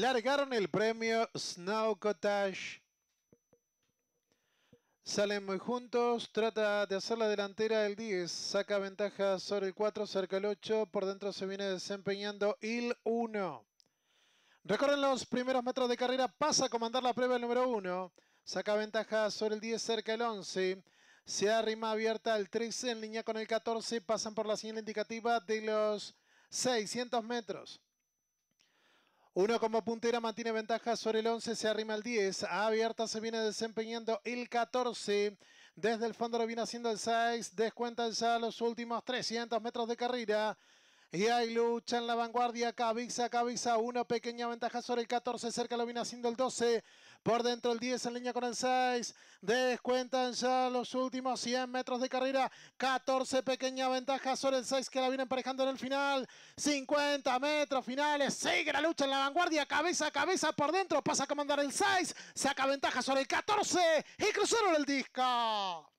largaron el premio Snow Cottage. Salen muy juntos, trata de hacer la delantera el 10, saca ventaja sobre el 4, cerca el 8, por dentro se viene desempeñando el 1. Recorren los primeros metros de carrera, pasa a comandar la prueba el número 1, saca ventaja sobre el 10, cerca el 11. Se arrima abierta el 13 en línea con el 14, pasan por la señal indicativa de los 600 metros. Uno como puntera mantiene ventaja sobre el 11, se arrima el 10. Abierta se viene desempeñando el 14. Desde el fondo lo viene haciendo el 6. Descuenta ya los últimos 300 metros de carrera. Y hay lucha en la vanguardia. cabeza a cabeza, Una pequeña ventaja sobre el 14. Cerca lo viene haciendo el 12. Por dentro el 10 en línea con el 6. Descuentan ya los últimos 100 metros de carrera. 14 pequeña ventaja sobre el 6 que la viene emparejando en el final. 50 metros finales. Sigue la lucha en la vanguardia. Cabeza, a cabeza por dentro. Pasa a comandar el 6. Saca ventaja sobre el 14. Y cruzaron el disco.